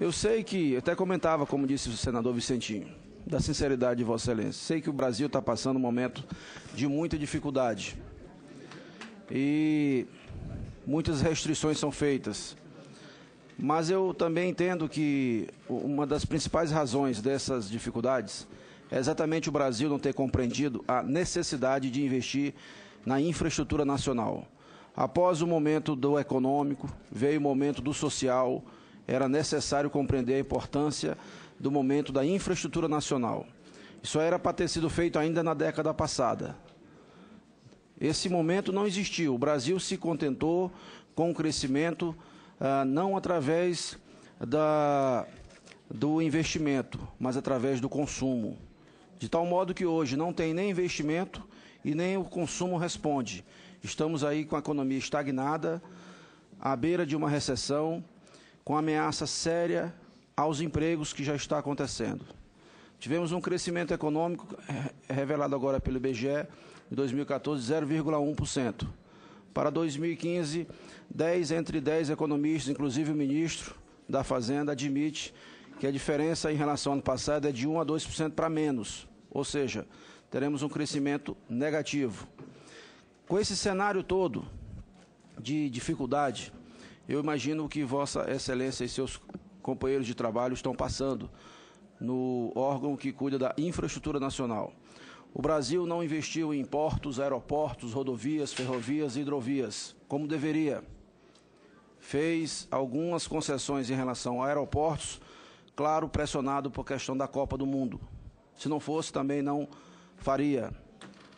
Eu sei que, até comentava, como disse o senador Vicentinho, da sinceridade de Vossa Excelência, sei que o Brasil está passando um momento de muita dificuldade e muitas restrições são feitas. Mas eu também entendo que uma das principais razões dessas dificuldades é exatamente o Brasil não ter compreendido a necessidade de investir na infraestrutura nacional. Após o momento do econômico, veio o momento do social era necessário compreender a importância do momento da infraestrutura nacional. Isso era para ter sido feito ainda na década passada. Esse momento não existiu. O Brasil se contentou com o crescimento ah, não através da, do investimento, mas através do consumo. De tal modo que hoje não tem nem investimento e nem o consumo responde. Estamos aí com a economia estagnada, à beira de uma recessão com ameaça séria aos empregos que já está acontecendo. Tivemos um crescimento econômico, eh, revelado agora pelo IBGE, de 2014, 0,1%. Para 2015, 10 entre 10 economistas, inclusive o ministro da Fazenda, admite que a diferença em relação ao ano passado é de 1 a 2% para menos, ou seja, teremos um crescimento negativo. Com esse cenário todo de dificuldade, eu imagino que Vossa Excelência e seus companheiros de trabalho estão passando no órgão que cuida da infraestrutura nacional. O Brasil não investiu em portos, aeroportos, rodovias, ferrovias e hidrovias, como deveria. Fez algumas concessões em relação a aeroportos, claro, pressionado por questão da Copa do Mundo. Se não fosse, também não faria.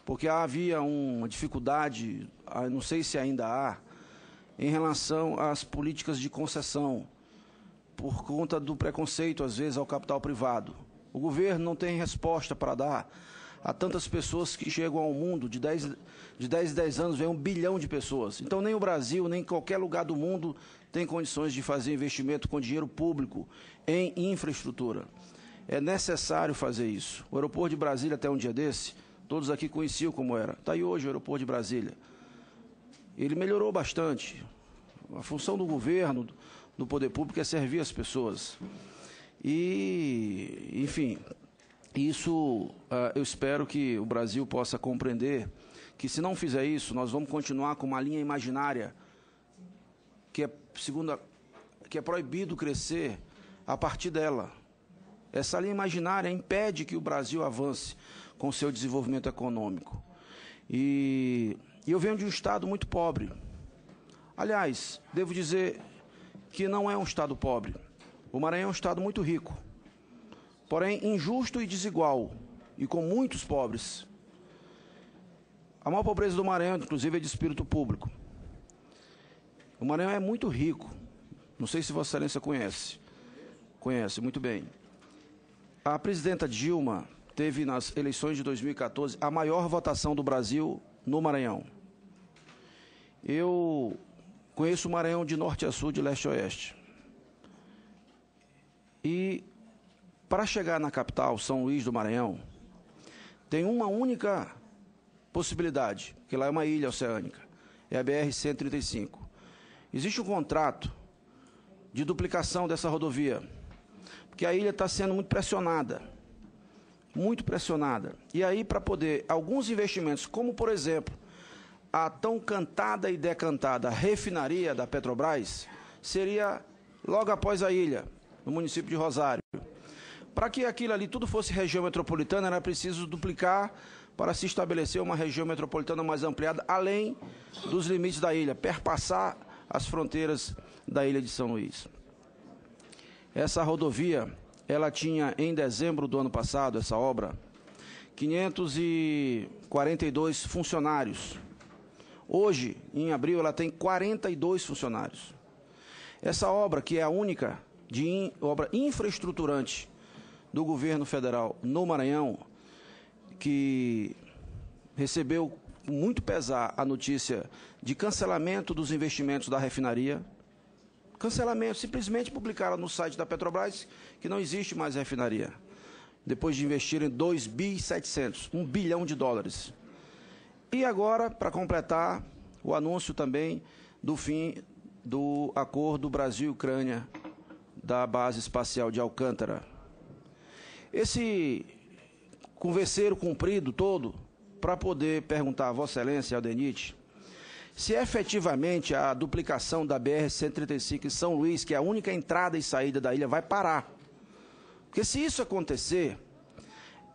Porque havia uma dificuldade, ah, não sei se ainda há, em relação às políticas de concessão, por conta do preconceito, às vezes, ao capital privado. O governo não tem resposta para dar a tantas pessoas que chegam ao mundo, de 10, de 10 em 10 anos vem um bilhão de pessoas. Então, nem o Brasil, nem qualquer lugar do mundo tem condições de fazer investimento com dinheiro público em infraestrutura. É necessário fazer isso. O aeroporto de Brasília, até um dia desse, todos aqui conheciam como era. Está aí hoje o aeroporto de Brasília ele melhorou bastante. A função do governo, do poder público, é servir as pessoas. E, enfim, isso ah, eu espero que o Brasil possa compreender que se não fizer isso, nós vamos continuar com uma linha imaginária que é, segundo a, que é proibido crescer a partir dela. Essa linha imaginária impede que o Brasil avance com seu desenvolvimento econômico. E e eu venho de um estado muito pobre. Aliás, devo dizer que não é um estado pobre. O Maranhão é um estado muito rico, porém injusto e desigual, e com muitos pobres. A maior pobreza do Maranhão, inclusive, é de espírito público. O Maranhão é muito rico. Não sei se Vossa Excelência conhece. Conhece, muito bem. A presidenta Dilma teve nas eleições de 2014 a maior votação do Brasil no Maranhão. Eu conheço o Maranhão de norte a sul, de leste a oeste. E para chegar na capital, São Luís do Maranhão, tem uma única possibilidade, que lá é uma ilha oceânica, é a BR-135. Existe um contrato de duplicação dessa rodovia, porque a ilha está sendo muito pressionada muito pressionada. E aí, para poder, alguns investimentos, como por exemplo, a tão cantada e decantada refinaria da Petrobras, seria logo após a ilha, no município de Rosário. Para que aquilo ali tudo fosse região metropolitana, era preciso duplicar para se estabelecer uma região metropolitana mais ampliada, além dos limites da ilha, perpassar as fronteiras da ilha de São Luís. Essa rodovia ela tinha, em dezembro do ano passado, essa obra, 542 funcionários. Hoje, em abril, ela tem 42 funcionários. Essa obra, que é a única de in, obra infraestruturante do governo federal no Maranhão, que recebeu com muito pesar a notícia de cancelamento dos investimentos da refinaria, Cancelamento, simplesmente publicaram no site da Petrobras que não existe mais refinaria. Depois de investirem 2 bi 700, 1 bilhão de dólares. E agora, para completar, o anúncio também do fim do acordo Brasil-Ucrânia da base espacial de Alcântara. Esse converseiro cumprido todo para poder perguntar a Vossa Excelência Aldenite se efetivamente a duplicação da BR-135 em São Luís, que é a única entrada e saída da ilha, vai parar. Porque se isso acontecer,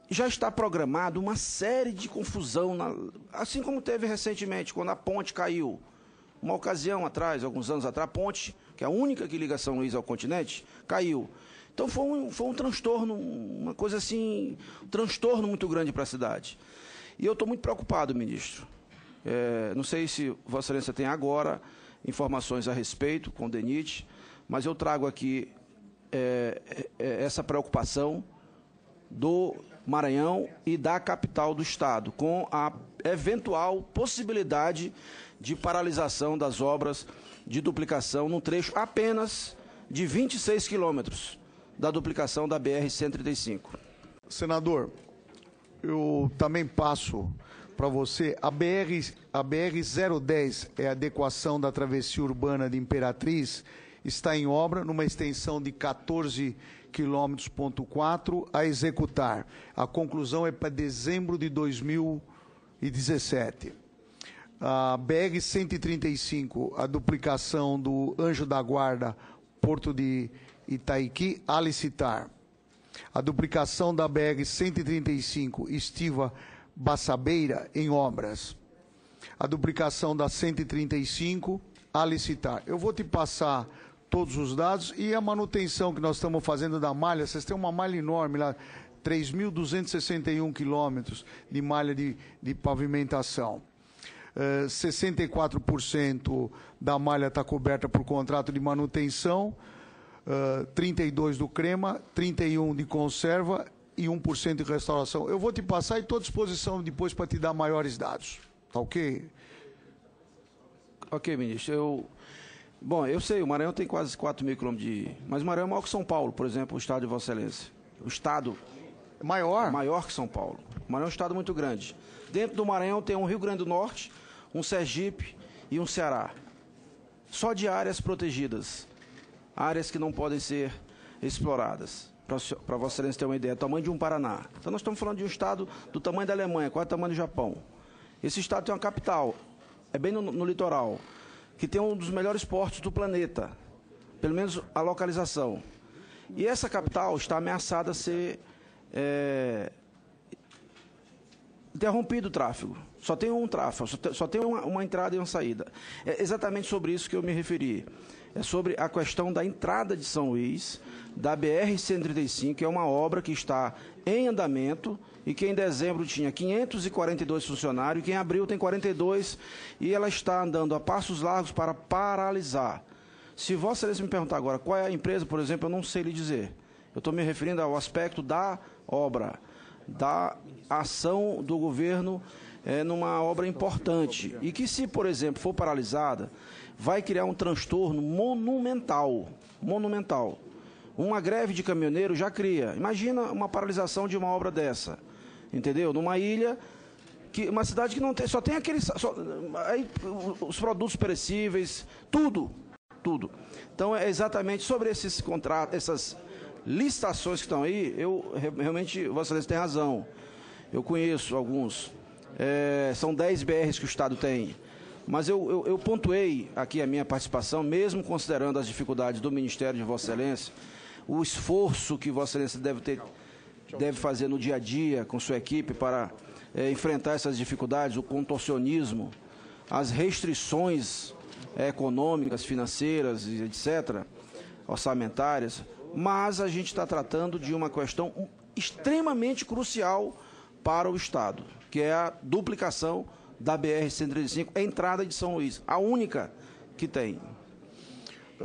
já está programado uma série de confusão, na, assim como teve recentemente, quando a ponte caiu. Uma ocasião atrás, alguns anos atrás, a ponte, que é a única que liga São Luís ao continente, caiu. Então foi um, foi um transtorno, uma coisa assim, um transtorno muito grande para a cidade. E eu estou muito preocupado, ministro. É, não sei se Vossa Excelência tem agora informações a respeito com o DENIT, mas eu trago aqui é, é, é, essa preocupação do Maranhão e da capital do Estado com a eventual possibilidade de paralisação das obras de duplicação num trecho apenas de 26 quilômetros da duplicação da BR-135. Senador, eu também passo para você. A BR, a BR 010 é a adequação da travessia urbana de Imperatriz, está em obra numa extensão de 14 quilômetros ponto quatro a executar. A conclusão é para dezembro de 2017. A BR 135, a duplicação do Anjo da Guarda, Porto de Itaiqui, a licitar. A duplicação da BR 135, Estiva Baçabeira em obras. A duplicação da 135 a licitar. Eu vou te passar todos os dados e a manutenção que nós estamos fazendo da malha. Vocês têm uma malha enorme lá, 3.261 quilômetros de malha de, de pavimentação. Uh, eh, 64% da malha está coberta por contrato de manutenção, uh, eh, 32% do crema, 31% de conserva e 1% de restauração. Eu vou te passar e estou à disposição depois para te dar maiores dados. Tá ok? Ok, ministro. Eu... Bom, eu sei, o Maranhão tem quase 4 mil quilômetros de. Mas o Maranhão é maior que São Paulo, por exemplo, o estado de Vossa Excelência. O estado. Maior? Maior que São Paulo. O Maranhão é um estado muito grande. Dentro do Maranhão tem um Rio Grande do Norte, um Sergipe e um Ceará. Só de áreas protegidas. Áreas que não podem ser exploradas para Vossa Excelência ter uma ideia, o tamanho de um Paraná. Então, nós estamos falando de um estado do tamanho da Alemanha, quase o tamanho do Japão. Esse estado tem uma capital, é bem no, no litoral, que tem um dos melhores portos do planeta, pelo menos a localização. E essa capital está ameaçada a ser é, interrompido o tráfego. Só tem um tráfego, só tem, uma, uma entrada e uma saída. É exatamente sobre isso que eu me referi é sobre a questão da entrada de São Luís, da BR-135, que é uma obra que está em andamento e que em dezembro tinha 542 funcionários, e que em abril tem 42, e ela está andando a passos largos para paralisar. Se Vossa Excelência me perguntar agora qual é a empresa, por exemplo, eu não sei lhe dizer. Eu estou me referindo ao aspecto da obra, da ação do governo é, numa obra importante e que, se, por exemplo, for paralisada, vai criar um transtorno monumental. Monumental. Uma greve de caminhoneiro já cria. Imagina uma paralisação de uma obra dessa. Entendeu? Numa ilha que, uma cidade que não tem, só tem aqueles, só, aí, os produtos perecíveis, tudo, tudo. Então é exatamente sobre esses contratos, essas licitações que estão aí, eu realmente, Vossa Excelência tem razão. Eu conheço alguns é, são 10 BRs que o Estado tem. Mas eu, eu, eu, pontuei aqui a minha participação, mesmo considerando as dificuldades do Ministério de Vossa Excelência, o esforço que Vossa Excelência deve, ter, deve fazer no dia a dia com sua equipe para é, enfrentar essas dificuldades, o contorcionismo, as restrições é, econômicas, financeiras, etc., orçamentárias, mas a gente está tratando de uma questão extremamente crucial para o Estado que é a duplicação da BR-135, a entrada de São Luís, a única que tem.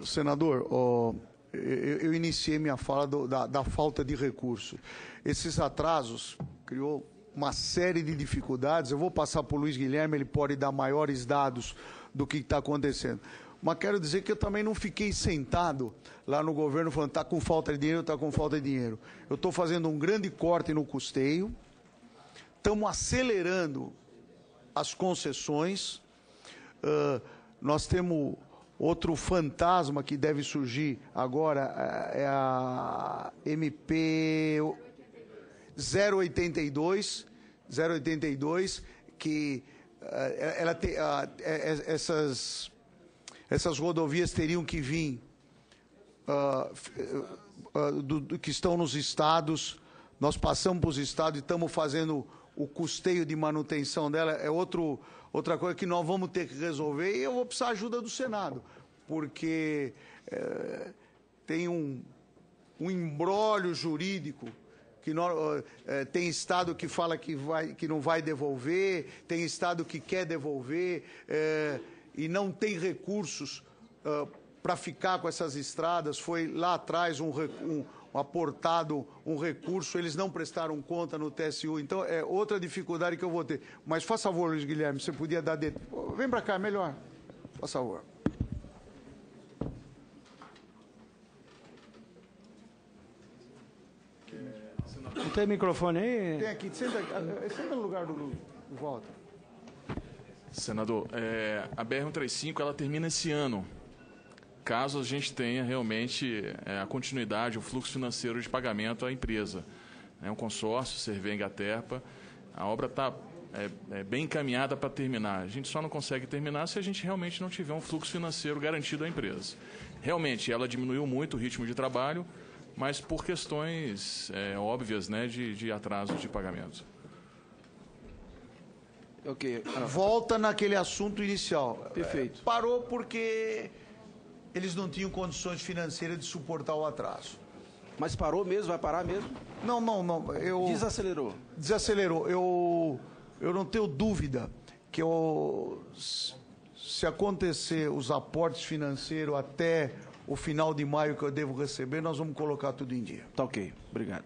Senador, oh, eu, eu, iniciei minha fala do, da, da falta de recurso. Esses atrasos criou uma série de dificuldades. Eu vou passar para o Luiz Guilherme, ele pode dar maiores dados do que está acontecendo. Mas quero dizer que eu também não fiquei sentado lá no governo falando está com falta de dinheiro, está com falta de dinheiro. Eu estou fazendo um grande corte no custeio, estamos acelerando as concessões. Uh, nós temos outro fantasma que deve surgir agora, ah, é a MP 082, 082 que uh, ela te, uh, essas, essas rodovias teriam que vir, do, do, que estão nos estados, nós passamos para os estados e estamos fazendo o custeio de manutenção dela é outro, outra coisa que nós vamos ter que resolver e eu vou precisar da ajuda do Senado, porque é, tem um, um embrólio jurídico que nós, é, tem estado que fala que, vai, que não vai devolver, tem estado que quer devolver é, e não tem recursos para ficar com essas estradas. Foi lá atrás um, um aportado um recurso, eles não prestaram conta no TSU. Então, é outra dificuldade que eu vou ter. Mas, faz favor, Luiz Guilherme, você podia dar... Vem para cá, melhor. Faz favor. Não tem microfone aí? Tem aqui. Senta, ah, senta no lugar do, do Walter. Senador, é, a BR-135 ela termina esse ano caso a gente tenha realmente é, a continuidade, o fluxo financeiro de pagamento à empresa. É né? um consórcio, Cervenga Terpa, a obra está é, é, bem encaminhada para terminar. A gente só não consegue terminar se a gente realmente não tiver um fluxo financeiro garantido à empresa. Realmente, ela diminuiu muito o ritmo de trabalho, mas por questões é, óbvias né, de, de atraso de pagamento. ok Volta naquele assunto inicial. Perfeito. parou porque eles não tinham condições financeiras de suportar o atraso. Mas parou mesmo? Vai parar mesmo? Não, não, não. Eu... Desacelerou. Desacelerou. Eu, eu não tenho dúvida que eu, se acontecer os aportes financeiros até o final de maio que eu devo receber, nós vamos colocar tudo em dia. Tá ok. Obrigado.